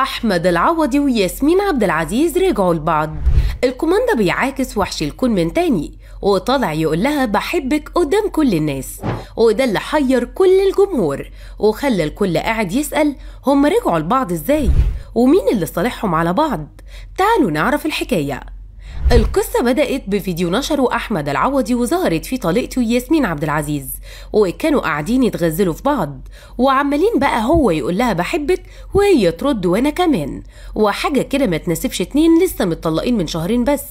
أحمد العوضي وياسمين عبد العزيز رجعوا لبعض الكوماندا بيعاكس وحش الكون من تاني وطالع يقول لها بحبك قدام كل الناس وده اللي حير كل الجمهور وخلى الكل قاعد يسأل هم رجعوا لبعض ازاي ومين اللي صالحهم على بعض تعالوا نعرف الحكايه القصة بدأت بفيديو نشره أحمد العوضي وظهرت فيه طليقته ياسمين عبد العزيز وكانوا قاعدين يتغزلوا في بعض وعمالين بقى هو يقول لها بحبك وهي ترد وأنا كمان وحاجة كده ما تناسبش اتنين لسه متطلقين من شهرين بس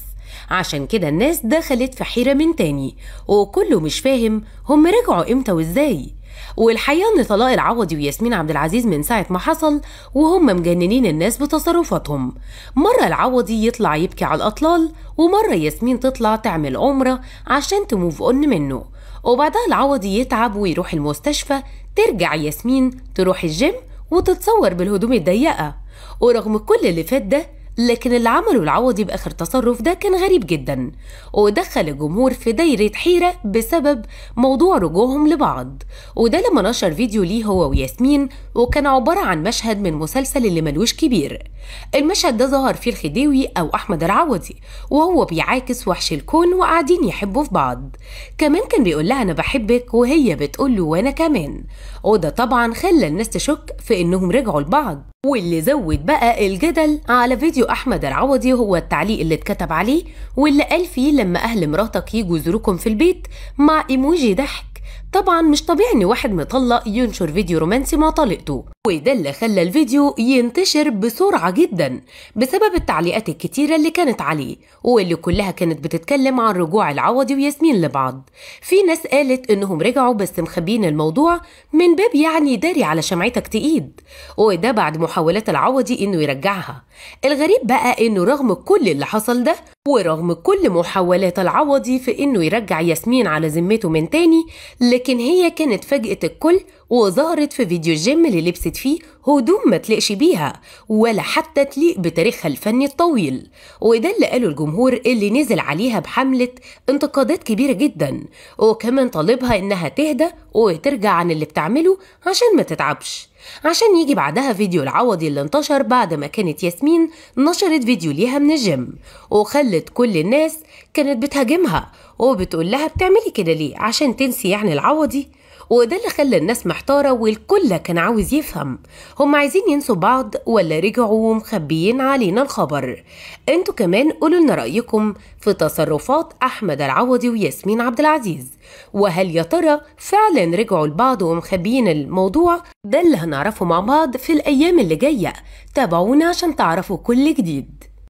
عشان كده الناس دخلت في حيرة من تاني وكله مش فاهم هم رجعوا امتى وازاي والحقيقه ان طلاق العوضي وياسمين عبد العزيز من ساعه ما حصل وهم مجننين الناس بتصرفاتهم مره العوضي يطلع يبكي على الاطلال ومره ياسمين تطلع تعمل عمره عشان تموف اون منه وبعدها العوضي يتعب ويروح المستشفى ترجع ياسمين تروح الجيم وتتصور بالهدوم الضيقه ورغم كل اللي فات ده لكن اللي عمله العوضي بآخر تصرف ده كان غريب جدا ودخل الجمهور في دايرة حيرة بسبب موضوع رجوعهم لبعض وده لما نشر فيديو ليه هو وياسمين وكان عبارة عن مشهد من مسلسل اللي ملوش كبير المشهد ده ظهر فيه الخديوي أو أحمد العوضي وهو بيعاكس وحش الكون وقاعدين يحبوا في بعض كمان كان بيقول لها أنا بحبك وهي بتقول له وأنا كمان وده طبعا خلى الناس تشك في إنهم رجعوا لبعض واللي زود بقى الجدل على فيديو احمد العوضي هو التعليق اللي اتكتب عليه واللي قال فيه لما اهل مراتك يجوا يزوروكم في البيت مع ايموجي ضحك طبعا مش طبيعي ان واحد مطلق ينشر فيديو رومانسي مع طليقته وده اللي خلى الفيديو ينتشر بسرعة جدا بسبب التعليقات الكتيرة اللي كانت عليه واللي كلها كانت بتتكلم عن رجوع العوضي وياسمين لبعض في ناس قالت انهم رجعوا بس مخبيين الموضوع من باب يعني داري على شمعتك تقيد وده بعد محاولات العوضي انه يرجعها الغريب بقى انه رغم كل اللي حصل ده ورغم كل محاولات العوضي في انه يرجع ياسمين على ذمته من تاني لكن هي كانت فاجأة الكل وظهرت في فيديو الجيم اللي لبست فيه هدوم ما تلقش بيها ولا حتى تليق بتاريخها الفني الطويل وده اللي قاله الجمهور اللي نزل عليها بحملة انتقادات كبيرة جدا وكمان طالبها انها تهدى وترجع عن اللي بتعمله عشان ما تتعبش عشان يجي بعدها فيديو العوضي اللي انتشر بعد ما كانت ياسمين نشرت فيديو ليها من الجيم وخلت كل الناس كانت بتهاجمها وبتقول لها بتعملي كده ليه عشان تنسي يعني العوضي وده اللي خلى الناس محتارة والكل كان عاوز يفهم هم عايزين ينسوا بعض ولا رجعوا مخبيين علينا الخبر انتوا كمان قولوا لنا رأيكم في تصرفات أحمد العوضي وياسمين عبد العزيز وهل يا ترى فعلا رجعوا لبعض ومخبيين الموضوع ده اللي هنعرفه مع بعض في الأيام اللي جاية تابعونا عشان تعرفوا كل جديد